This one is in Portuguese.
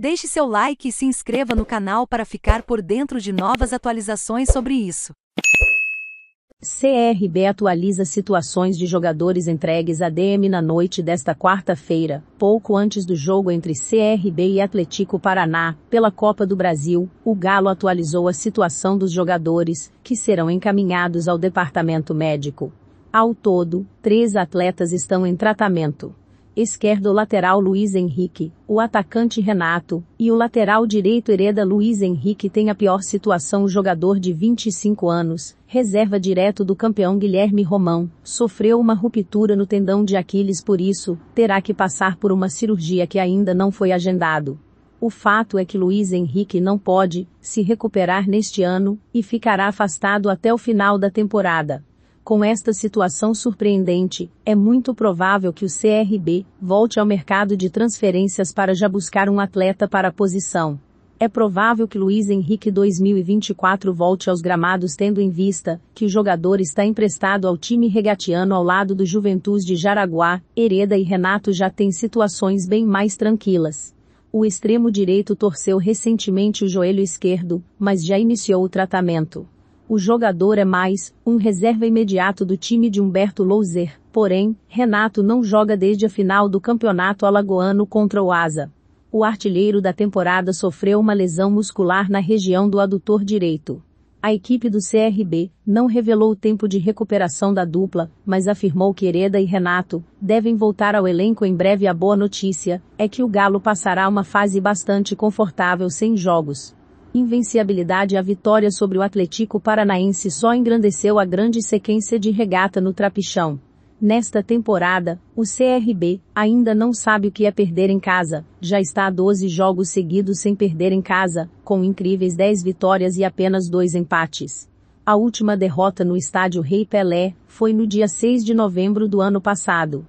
Deixe seu like e se inscreva no canal para ficar por dentro de novas atualizações sobre isso. CRB atualiza situações de jogadores entregues a DM na noite desta quarta-feira, pouco antes do jogo entre CRB e Atlético Paraná, pela Copa do Brasil. O Galo atualizou a situação dos jogadores, que serão encaminhados ao departamento médico. Ao todo, três atletas estão em tratamento esquerdo lateral Luiz Henrique, o atacante Renato, e o lateral direito Hereda Luiz Henrique tem a pior situação O jogador de 25 anos, reserva direto do campeão Guilherme Romão, sofreu uma ruptura no tendão de Aquiles por isso, terá que passar por uma cirurgia que ainda não foi agendado. O fato é que Luiz Henrique não pode se recuperar neste ano e ficará afastado até o final da temporada. Com esta situação surpreendente, é muito provável que o CRB volte ao mercado de transferências para já buscar um atleta para a posição. É provável que Luiz Henrique 2024 volte aos gramados tendo em vista que o jogador está emprestado ao time regatiano ao lado do Juventus de Jaraguá, Hereda e Renato já têm situações bem mais tranquilas. O extremo direito torceu recentemente o joelho esquerdo, mas já iniciou o tratamento o jogador é mais um reserva imediato do time de Humberto Louzer. porém, Renato não joga desde a final do Campeonato Alagoano contra o Asa. O artilheiro da temporada sofreu uma lesão muscular na região do adutor direito. A equipe do CRB não revelou o tempo de recuperação da dupla, mas afirmou que Hereda e Renato devem voltar ao elenco em breve. A boa notícia é que o Galo passará uma fase bastante confortável sem jogos invencibilidade a vitória sobre o Atlético Paranaense só engrandeceu a grande sequência de regata no Trapichão. Nesta temporada, o CRB ainda não sabe o que é perder em casa, já está a 12 jogos seguidos sem perder em casa, com incríveis 10 vitórias e apenas 2 empates. A última derrota no estádio Rei Pelé foi no dia 6 de novembro do ano passado.